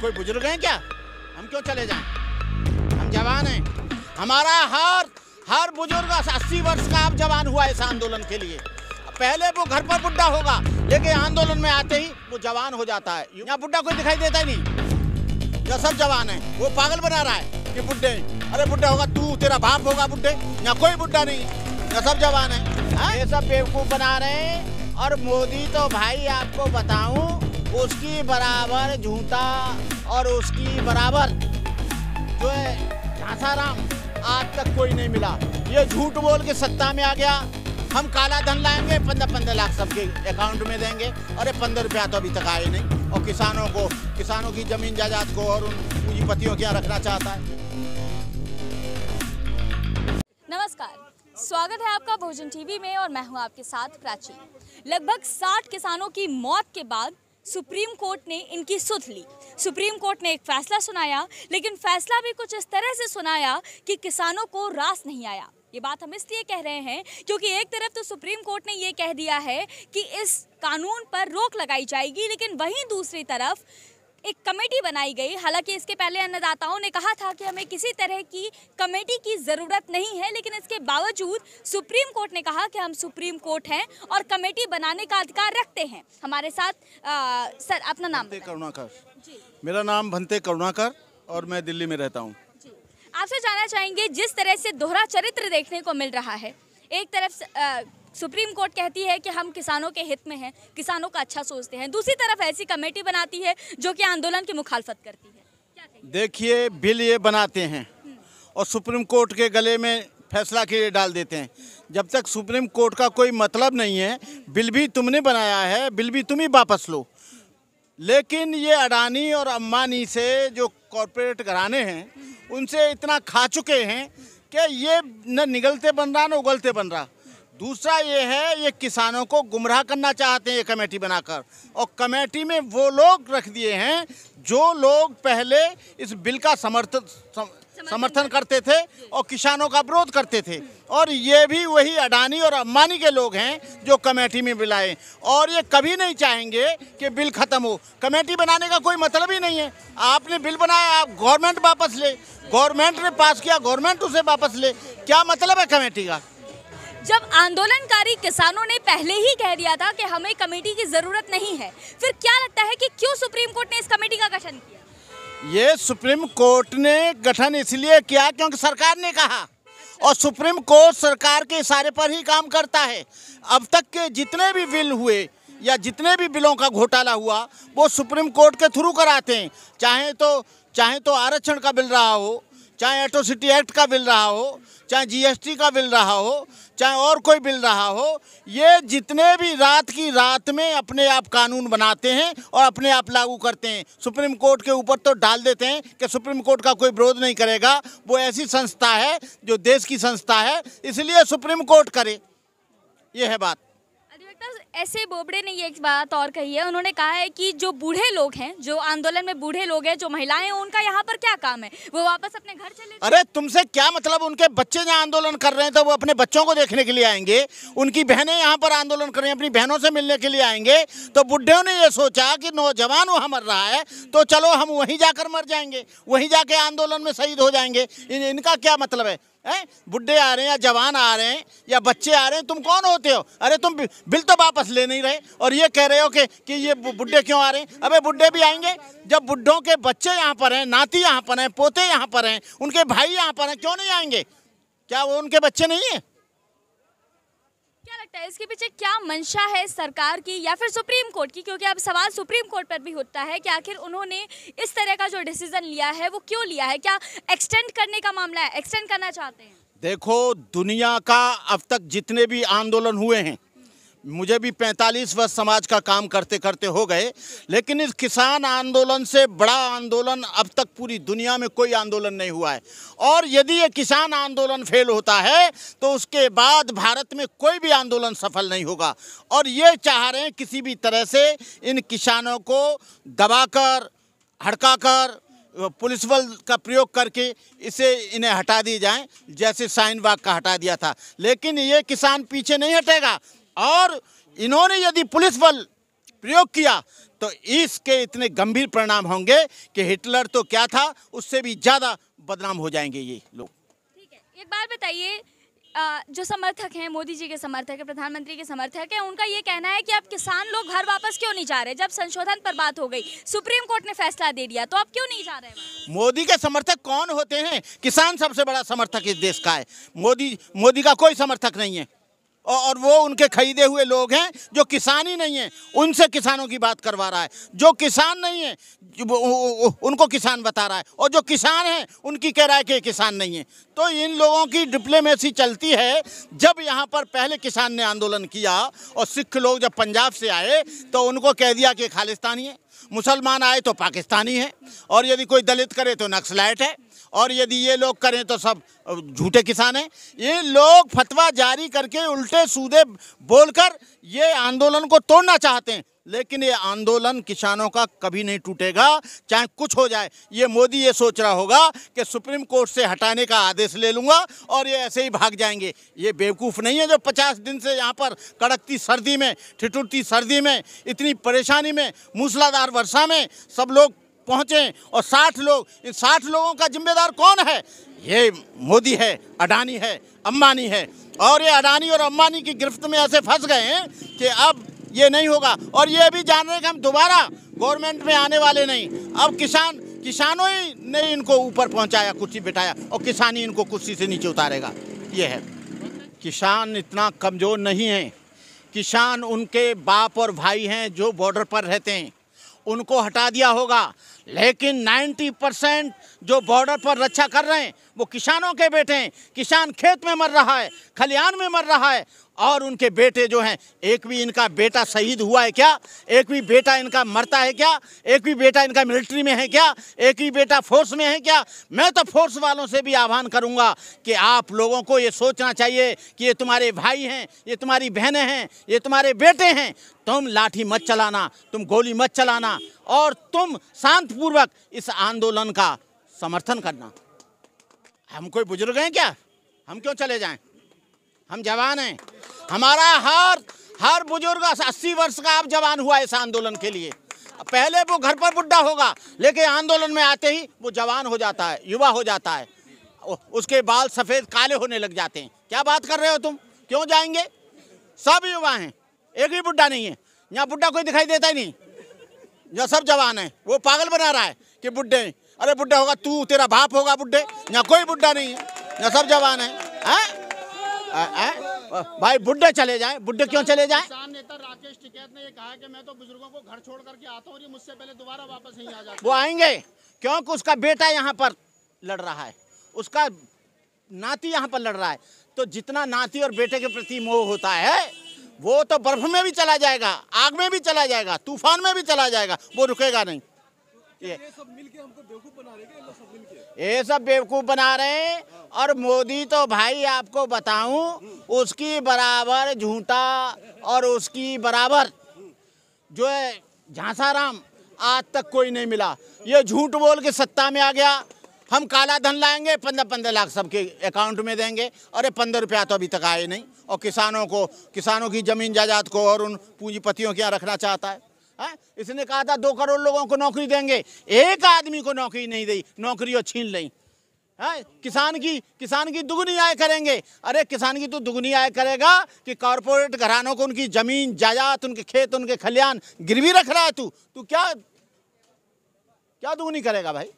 कोई बुजुर्ग हैं क्या हम क्यों चले जाएं हम जवान हैं हमारा हर हर बुजुर्ग अस्सी वर्ष का अब जवान हुआ इस आंदोलन के लिए पहले वो घर पर बुढ़ा होगा लेकिन आंदोलन में आते ही वो जवान हो जाता है यहाँ बुढ़ा कोई दिखाई देता ही नहीं यह सब जवान है वो पागल बना रहा है कि बुढ़े अरे बुढ़ा होगा तू तेरा बाप होगा बुढ़े यहाँ कोई बुढ़ा नहीं यहाँ सब जवान है हाँ? ये सब बेवकूफ़ बना रहे हैं और मोदी तो भाई आपको बताऊं उसकी बराबर झूठा और उसकी बराबर जो है झांसाराम आज तक कोई नहीं मिला ये झूठ बोल के सत्ता में आ गया हम काला धन लाएंगे पंद्रह पंद्रह लाख सबके अकाउंट में देंगे अरे पंद्रह रुपया तो अभी तक आए नहीं और किसानों को किसानों की जमीन जायदाद को और उन पूंजीपतियों के यहाँ रखना चाहता है नमस्कार स्वागत है आपका भोजन टीवी में और मैं हूं आपके साथ प्राची लगभग 60 किसानों की मौत के बाद सुप्रीम कोर्ट ने इनकी सुध ली सुप्रीम कोर्ट ने एक फैसला सुनाया लेकिन फैसला भी कुछ इस तरह से सुनाया कि किसानों को रास नहीं आया ये बात हम इसलिए कह रहे हैं क्योंकि एक तरफ तो सुप्रीम कोर्ट ने ये कह दिया है कि इस कानून पर रोक लगाई जाएगी लेकिन वहीं दूसरी तरफ एक कमेटी बनाई गई हालांकि इसके पहले अन्नदाताओं ने कहा था कि हमें किसी तरह की कमेटी की ज़रूरत नहीं है लेकिन इसके बावजूद सुप्रीम कोर्ट ने कहा कि हम सुप्रीम कोर्ट हैं और कमेटी बनाने का अधिकार रखते हैं हमारे साथ आ, सर अपना नाम करुणाकर मेरा नाम भंते करुणाकर और मैं दिल्ली में रहता हूँ आपसे जानना चाहेंगे जिस तरह से दोहरा चरित्र देखने को मिल रहा है एक तरफ सुप्रीम कोर्ट कहती है कि हम किसानों के हित में हैं किसानों का अच्छा सोचते हैं दूसरी तरफ ऐसी कमेटी बनाती है जो कि आंदोलन की मुखालफत करती है देखिए बिल ये बनाते हैं और सुप्रीम कोर्ट के गले में फैसला के लिए डाल देते हैं जब तक सुप्रीम कोर्ट का कोई मतलब नहीं है बिल भी तुमने बनाया है बिल भी तुम ही वापस लो लेकिन ये अडानी और अम्बानी से जो कॉरपोरेट घराने हैं उनसे इतना खा चुके हैं कि ये न निगलते बन रहा न उगलते बन रहा दूसरा ये है ये किसानों को गुमराह करना चाहते हैं ये कमेटी बनाकर और कमेटी में वो लोग रख दिए हैं जो लोग पहले इस बिल का समर्थन समर्थन करते थे और किसानों का विरोध करते थे और ये भी वही अडानी और अम्बानी के लोग हैं जो कमेटी में बिल आए और ये कभी नहीं चाहेंगे कि बिल ख़त्म हो कमेटी बनाने का कोई मतलब ही नहीं है आपने बिल बनाया आप गवर्नमेंट वापस ले गवर्नमेंट ने पास किया गवर्नमेंट उसे वापस ले क्या मतलब है कमेटी का जब आंदोलनकारी किसानों ने पहले ही कह दिया था कि हमें कमेटी की ज़रूरत नहीं है फिर क्या लगता है कि क्यों सुप्रीम कोर्ट ने इस कमेटी का गठन किया ये सुप्रीम कोर्ट ने गठन इसलिए किया क्योंकि सरकार ने कहा अच्छा। और सुप्रीम कोर्ट सरकार के इशारे पर ही काम करता है अब तक के जितने भी बिल हुए या जितने भी बिलों का घोटाला हुआ वो सुप्रीम कोर्ट के थ्रू कराते हैं चाहे तो चाहे तो आरक्षण का बिल रहा हो चाहे एट्रोसिटी एक्ट का बिल रहा हो चाहे जीएसटी का बिल रहा हो चाहे और कोई बिल रहा हो ये जितने भी रात की रात में अपने आप कानून बनाते हैं और अपने आप लागू करते हैं सुप्रीम कोर्ट के ऊपर तो डाल देते हैं कि सुप्रीम कोर्ट का कोई विरोध नहीं करेगा वो ऐसी संस्था है जो देश की संस्था है इसलिए सुप्रीम कोर्ट करे ये है बात ऐसे बोबड़े ने ये एक बात और कही है उन्होंने कहा है कि जो बूढ़े लोग हैं जो आंदोलन में बूढ़े लोग हैं जो महिलाएं हैं उनका यहाँ पर क्या काम है वो वापस अपने घर चले अरे तुमसे क्या मतलब उनके बच्चे जहाँ आंदोलन कर रहे हैं तो वो अपने बच्चों को देखने के लिए आएंगे उनकी बहनें यहाँ पर आंदोलन कर रही हैं अपनी बहनों से मिलने के लिए आएंगे तो बुढ़े ने ये सोचा कि नौजवान वहाँ मर रहा है तो चलो हम वहीं जाकर मर जाएंगे वहीं जाके आंदोलन में शहीद हो जाएंगे इनका क्या मतलब है हैं बुढ़े आ रहे हैं या जवान आ रहे हैं या बच्चे आ रहे हैं तुम कौन होते हो अरे तुम बिल तो वापस ले नहीं रहे और ये कह रहे हो कि कि ये बुढ़े क्यों आ रहे हैं अबे बुढ़े भी आएंगे जब बुढ़ों के बच्चे यहाँ पर हैं नाती यहाँ पर हैं पोते यहाँ पर हैं उनके भाई यहाँ पर हैं क्यों नहीं आएंगे क्या वो उनके बच्चे नहीं हैं लगता है इसके पीछे क्या मंशा है सरकार की या फिर सुप्रीम कोर्ट की क्योंकि अब सवाल सुप्रीम कोर्ट पर भी होता है कि आखिर उन्होंने इस तरह का जो डिसीजन लिया है वो क्यों लिया है क्या एक्सटेंड करने का मामला है एक्सटेंड करना चाहते हैं देखो दुनिया का अब तक जितने भी आंदोलन हुए हैं मुझे भी 45 वर्ष समाज का काम करते करते हो गए लेकिन इस किसान आंदोलन से बड़ा आंदोलन अब तक पूरी दुनिया में कोई आंदोलन नहीं हुआ है और यदि ये किसान आंदोलन फेल होता है तो उसके बाद भारत में कोई भी आंदोलन सफल नहीं होगा और ये चाह रहे हैं किसी भी तरह से इन किसानों को दबाकर हड़काकर पुलिस बल का प्रयोग करके इसे इन्हें हटा दिए जाएं जैसे साइन बाग का हटा दिया था लेकिन ये किसान पीछे नहीं हटेगा और इन्होंने यदि पुलिस बल प्रयोग किया तो इसके इतने गंभीर परिणाम होंगे कि हिटलर तो क्या था उससे भी ज़्यादा बदनाम हो जाएंगे ये लोग ठीक है एक बार बताइए जो समर्थक हैं मोदी जी के समर्थक हैं प्रधानमंत्री के समर्थक हैं उनका ये कहना है कि अब किसान लोग घर वापस क्यों नहीं जा रहे जब संशोधन पर बात हो गई सुप्रीम कोर्ट ने फैसला दे दिया तो अब क्यों नहीं जा रहे हैं मोदी के समर्थक कौन होते हैं किसान सबसे बड़ा समर्थक इस देश का है मोदी मोदी का कोई समर्थक नहीं है और वो उनके खरीदे हुए लोग हैं जो किसान ही नहीं हैं उनसे किसानों की बात करवा रहा है जो किसान नहीं है उनको किसान बता रहा है और जो किसान हैं उनकी कह रहा है कि किसान नहीं है तो इन लोगों की डिप्लोमेसी चलती है जब यहाँ पर पहले किसान ने आंदोलन किया और सिख लोग जब पंजाब से आए तो उनको कह दिया कि खालिस्तानी है मुसलमान आए तो पाकिस्तानी है और यदि कोई दलित करे तो नक्सलाइट है और यदि ये लोग करें तो सब झूठे किसान हैं ये लोग फतवा जारी करके उल्टे सूदे बोलकर ये आंदोलन को तोड़ना चाहते हैं लेकिन ये आंदोलन किसानों का कभी नहीं टूटेगा चाहे कुछ हो जाए ये मोदी ये सोच रहा होगा कि सुप्रीम कोर्ट से हटाने का आदेश ले लूँगा और ये ऐसे ही भाग जाएंगे ये बेवकूफ़ नहीं है जो पचास दिन से यहाँ पर कड़कती सर्दी में ठिठुरती सर्दी में इतनी परेशानी में मूसलाधार वर्षा में सब लोग पहुंचे और साठ लोग इन साठ लोगों का जिम्मेदार कौन है ये मोदी है अडानी है अम्बानी है और ये अडानी और अम्बानी की गिरफ्त में ऐसे फंस गए हैं कि अब ये नहीं होगा और ये भी जान रहे हैं कि हम दोबारा गवर्नमेंट में आने वाले नहीं अब किसान किसानों ही ने इनको ऊपर पहुंचाया कुर्सी बिठाया और किसान ही इनको कुर्सी से नीचे उतारेगा ये है किसान इतना कमज़ोर नहीं है किसान उनके बाप और भाई हैं जो बॉर्डर पर रहते हैं उनको हटा दिया होगा लेकिन 90 परसेंट जो बॉर्डर पर रक्षा कर रहे हैं वो किसानों के बेटे हैं किसान खेत में मर रहा है खलिहान में मर रहा है और उनके बेटे जो हैं एक भी इनका बेटा शहीद हुआ है क्या एक भी बेटा इनका मरता है क्या एक भी बेटा इनका मिलिट्री में है क्या एक भी बेटा फोर्स में है क्या मैं तो फोर्स वालों से भी आह्वान करूंगा कि आप लोगों को ये सोचना चाहिए कि ये तुम्हारे भाई हैं ये तुम्हारी बहनें हैं ये तुम्हारे बेटे हैं तुम लाठी मत चलाना तुम गोली मत चलाना और तुम शांतपूर्वक इस आंदोलन का समर्थन करना हम कोई बुजुर्ग हैं क्या हम क्यों चले जाएं हम जवान हैं हमारा हर हर बुजुर्ग अस्सी वर्ष का अब जवान हुआ इस आंदोलन के लिए पहले वो घर पर बुढ़ा होगा लेकिन आंदोलन में आते ही वो जवान हो जाता है युवा हो जाता है उसके बाल सफ़ेद काले होने लग जाते हैं क्या बात कर रहे हो तुम क्यों जाएंगे सब युवा हैं एक भी बुढ़ा नहीं है यहाँ बुढ़ा कोई दिखाई देता ही नहीं यहाँ सब जवान है वो पागल बना रहा है कि बुढ़े अरे बुढ़ा होगा तू तेरा बाप होगा बुढ़े यहाँ कोई बुढ़ा नहीं है यहाँ सब जवान है आ? आ, आ? भाई बुढ़े चले जाए बुढ़े क्यों चले जाए नेता राकेश टिकैत ने ये कहा कि मैं तो बुजुर्गों को घर छोड़ करके आता हूँ मुझसे पहले दोबारा वापस नहीं आ जाता वो आएंगे क्योंकि उसका बेटा यहाँ पर लड़ रहा है उसका नाती यहाँ पर लड़ रहा है तो जितना नाती और बेटे के प्रति मोह होता है वो तो बर्फ में भी चला जाएगा आग में भी चला जाएगा तूफान में भी चला जाएगा वो रुकेगा नहीं ये सब मिलके हमको बेवकूफ बना रहे हैं सब मिलके ये सब बेवकूफ बना रहे हैं हाँ। और मोदी तो भाई आपको बताऊं हम्म। उसकी बराबर झूठा और उसकी बराबर हम्म। जो है झांसाराम आज तक कोई नहीं मिला ये झूठ बोल के सत्ता में आ गया हम काला धन लाएंगे पंद्रह पंद्रह लाख सबके अकाउंट में देंगे और ये पंद्रह रुपया तो अभी तक आए नहीं और किसानों को किसानों की ज़मीन जायदाद को और उन पूंजीपतियों के यहाँ रखना चाहता है है हाँ, इसने कहा था दो करोड़ लोगों को नौकरी देंगे एक आदमी को नौकरी नहीं दी नौकरी और छीन ली है हाँ, किसान की किसान की दुगनी आय करेंगे अरे किसान की तो दुगनी आय करेगा कि कॉरपोरेट घरानों को उनकी जमीन जायदाद उनके खेत उनके खलिहान गिरवी रख रहा है तू तू क्या क्या दुगनी करेगा भाई